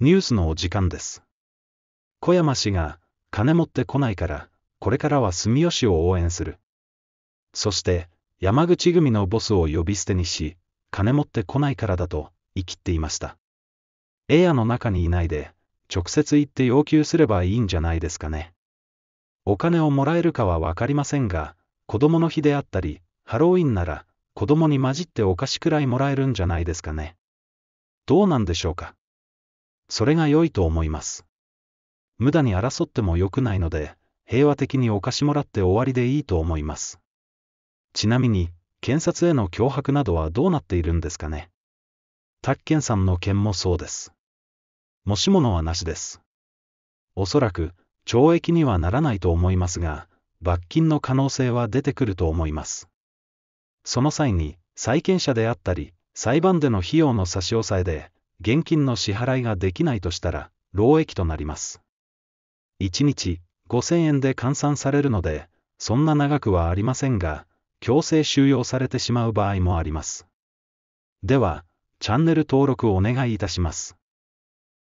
ニュースのお時間です。小山氏が、金持ってこないから、これからは住吉を応援する。そして、山口組のボスを呼び捨てにし、金持ってこないからだと、言い切っていました。エアの中にいないで、直接行って要求すればいいんじゃないですかね。お金をもらえるかはわかりませんが、子供の日であったり、ハロウィンなら、子供に混じってお菓子くらいもらえるんじゃないですかね。どうなんでしょうか。それが良いと思います。無駄に争っても良くないので、平和的にお貸しもらって終わりでいいと思います。ちなみに、検察への脅迫などはどうなっているんですかね。宅建さんの件もそうです。もしものはなしです。おそらく、懲役にはならないと思いますが、罰金の可能性は出てくると思います。その際に、債権者であったり、裁判での費用の差し押さえで、現金の支払いができないとしたら、労役となります。1日5000円で換算されるので、そんな長くはありませんが、強制収容されてしまう場合もあります。では、チャンネル登録をお願いいたします。